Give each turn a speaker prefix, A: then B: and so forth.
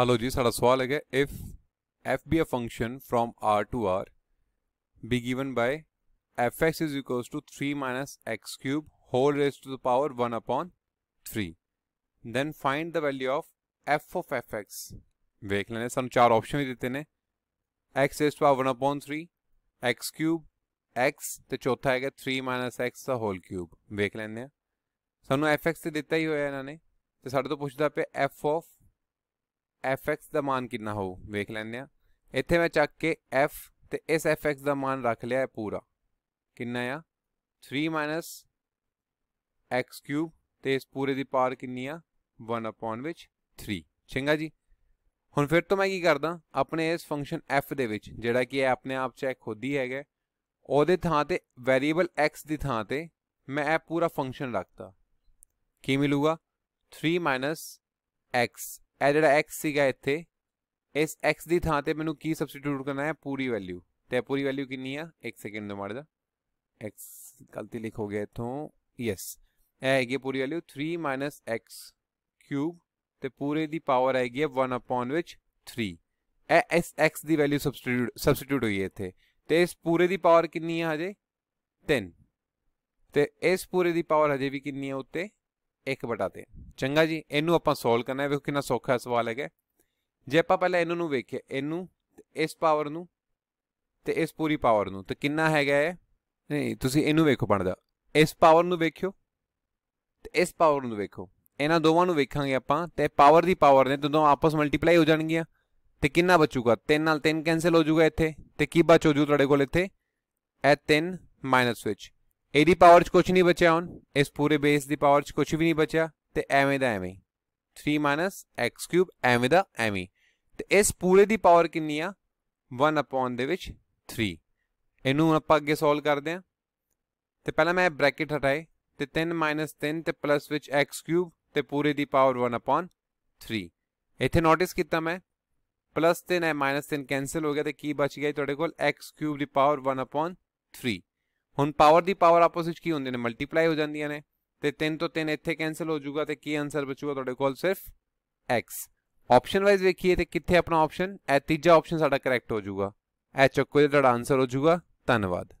A: hello ਜੀ ਸਾਡਾ ਸਵਾਲ ਹੈਗਾ if F be a function from R to R be given by F X is equals to 3 minus X cube whole raise to the power 1 upon 3 then find the value of F of F X ਵੇਖ ਲੈਣੇ ਸਾਨੂੰ ਚਾਰ option ਵੀ ਦਿੱਤੇ ਨੇ X raise to power 1 upon 3 X cube X ਤੇ ਚੌਥਾ ਹੈਗਾ 3 ਮਾਈਨਸ ਐਕਸ ਦਾ ਹੋਲ ਕਿਊਬ ਵੇਖ ਲੈਣੇ ਸਾਨੂੰ ਐਫ ਐਕਸ ਤੇ ਦਿੱਤਾ ਹੀ ਹੋਇਆ ਇਹਨਾਂ ਨੇ ਤੇ ਸਾਡੇ ਤੋਂ ਪੁੱਛਦਾ ਪਿਆ ਐਫ ਆਫ fx ਦਾ ਮਾਨ ਕਿੰਨਾ ਹੋਊ ਵੇਖ ਲੈਂਦੇ ਆ ਇੱਥੇ ਮੈਂ ਚੱਕ ਕੇ f ਤੇ ਇਸ fx ਦਾ ਮਾਨ ਰੱਖ ਲਿਆ ਪੂਰਾ ਕਿੰਨਾ ਆ 3 x3 ਤੇ ਇਸ ਪੂਰੇ ਦੀ ਪਾਵਰ ਕਿੰਨੀ ਆ 1 upon ਵਿੱਚ 3 ਚੰਗਾ ਜੀ ਹੁਣ ਫਿਰ ਤੋਂ ਮੈਂ ਕੀ ਕਰਦਾ ਆਪਣੇ ਇਸ ਫੰਕਸ਼ਨ f ਦੇ ਵਿੱਚ ਜਿਹੜਾ ਕਿ ਇਹ ਆਪਣੇ ਆਪ ਚੈੱਕ ਖੁਦ ਹੀ ਹੈਗਾ ਉਹਦੇ ਥਾਂ ਤੇ ਵੈਰੀਏਬਲ x ਦੀ ਥਾਂ ਤੇ ਮੈਂ ਇਹ ਪੂਰਾ ਫੰਕਸ਼ਨ ਰੱਖਤਾ ਕੀ ਮਿਲੂਗਾ 3 x ਇਹ ਜਿਹੜਾ x ਸੀਗਾ ਇੱਥੇ ਇਸ x ਦੀ ਥਾਂ ਤੇ ਮੈਨੂੰ ਕੀ ਸਬਸਟੀਟਿਊਟ ਕਰਨਾ ਹੈ ਪੂਰੀ ਵੈਲਿਊ ਤੇ ਪੂਰੀ ਵੈਲਿਊ ਕਿੰਨੀ ਆ 1 ਸੈਕਿੰਡ ਦੇ ਮਾਰ ਜਾ x ਗਲਤੀ ਲਿਖ ਹੋ ਗਿਆ ਇਥੋਂ ਯੈਸ ਇਹ ਹੈਗੀ ਪੂਰੀ ਵੈਲਿਊ 3 x ਕਿਊਬ ਤੇ ਪੂਰੇ ਦੀ ਪਾਵਰ ਹੈਗੀ ਹੈ 1 ਅਪਨ ਵਿੱਚ 3 ਇਹ ਇਸ x ਦੀ ਵੈਲਿਊ ਸਬਸਟੀਟਿਊਟ ਸਬਸਟੀਟਿਊਟ ਹੋਈ ਹੈ ਇੱਥੇ ਤੇ ਇਸ ਪੂਰੇ ਦੀ ਪਾਵਰ ਕਿੰਨੀ ਆ ਹਜੇ 3 ਤੇ ਇਸ ਪੂਰੇ ਦੀ ਪਾਵਰ ਹਜੇ ਵੀ ਕਿੰਨੀ ਆ ਉੱਤੇ 1 3 ਚੰਗਾ ਜੀ ਇਹਨੂੰ ਆਪਾਂ ਸੋਲਵ ਕਰਨਾ ਹੈ ਵੇਖੋ ਕਿੰਨਾ ਸੌਖਾ ਸਵਾਲ ਹੈਗਾ ਜੇ ਆਪਾਂ ਪਹਿਲਾਂ ਇਹਨਾਂ ਨੂੰ ਵੇਖੀਏ ਇਹਨੂੰ ਇਸ ਪਾਵਰ ਨੂੰ ਤੇ ਇਸ ਪੂਰੀ ਪਾਵਰ ਨੂੰ ਤੇ ਕਿੰਨਾ ਹੈਗਾ ਹੈ ਨਹੀਂ ਤੁਸੀਂ ਇਹਨੂੰ ਵੇਖੋ ਬਣਦਾ ਇਸ ਪਾਵਰ ਨੂੰ ਵੇਖਿਓ ਤੇ ਇਸ ਪਾਵਰ ਨੂੰ ਵੇਖੋ ਇਹਨਾਂ ਦੋਵਾਂ ਨੂੰ ਵੇਖਾਂਗੇ ਆਪਾਂ ਤੇ ਪਾਵਰ ਦੀ ਪਾਵਰ ਨੇ ਦੋਨੋਂ ਆਪਸ ਮਲਟੀਪਲਾਈ ਹੋ ਜਾਣਗੀਆਂ ਤੇ ਕਿੰਨਾ ਬਚੂਗਾ 3 ਨਾਲ 3 ਕੈਨਸਲ ਹੋ ਜਾਊਗਾ ਇੱਥੇ ਤੇ ਕੀ ਬਚ ਹੋ ਜੂ ਤੁਹਾਡੇ ਕੋਲ ਇੱਥੇ ਇਹ 3 ਮਾਈਨਸ ਵਿੱਚ ਇਹਦੀ ਪਾਵਰ 'ਚ ਕੁਝ ਨਹੀਂ ਬਚਿਆ ਹੁਣ ਇਸ ਪੂਰੇ ਬੇਸ ਦੀ ਪਾਵਰ 'ਚ ਕੁਝ ਵੀ ਨਹੀਂ ਬਚਿਆ ਤੇ ਐਵੇਂ ਦਾ ਐਵੇਂ 3 x3 ਐਵੇਂ ਦਾ ਐਵੇਂ ਤੇ ਇਸ ਪੂਰੇ ਦੀ ਪਾਵਰ ਕਿੰਨੀ ਆ 1 ਅਪੋਨ ਦੇ ਵਿੱਚ 3 ਇਹਨੂੰ ਆਪਾਂ ਅੱਗੇ ਸੋਲਵ ਕਰਦੇ ਆ ਤੇ ਪਹਿਲਾਂ ਮੈਂ ਬ੍ਰੈਕਟ ਹਟਾਏ ਤੇ 3 3 ਤੇ ਪਲੱਸ ਵਿੱਚ x3 ਤੇ ਪੂਰੇ ਦੀ ਪਾਵਰ 1 ਅਪੋਨ 3 ਇੱਥੇ ਨੋਟਿਸ ਕੀਤਾ ਮੈਂ ਪਲੱਸ ਤੇ ਐ ਮਾਈਨਸ 3 ਕੈਨਸਲ ਹੋ ਗਿਆ ਤੇ ਕੀ ਬਚ ਗਿਆ ਤੁਹਾਡੇ ਕੋਲ x3 ਦੀ ਪਾਵਰ 1 3 ਹੁਣ ਪਾਵਰ ਦੀ ਪਾਵਰ ਆਪਸ ਵਿੱਚ ਕੀ ਹੁੰਦੇ ਨੇ ਮਲਟੀਪਲਾਈ ਹੋ ਜਾਂਦੀਆਂ ਨੇ ਤੇ 3 ਤੋਂ 3 ਇੱਥੇ ਕੈਨਸਲ ਹੋ ਜਾਊਗਾ ਤੇ ਕੀ ਆਨਸਰ ਬਚੂਗਾ ਤੁਹਾਡੇ ਕੋਲ ਸਿਰਫ x ਆਪਸ਼ਨ ਵਾਈਜ਼ ਵੇਖੀਏ ਤੇ ਕਿੱਥੇ ਆਪਣਾ ਆਪਸ਼ਨ ਇਹ ਤੀਜਾ ਆਪਸ਼ਨ ਸਾਡਾ ਕਰੈਕਟ ਹੋ ਜਾਊਗਾ ਇਹ ਚੱਕੋ ਜਿਹੜਾ ਆਨਸਰ ਹੋ ਜਾਊਗਾ ਧੰਨਵਾਦ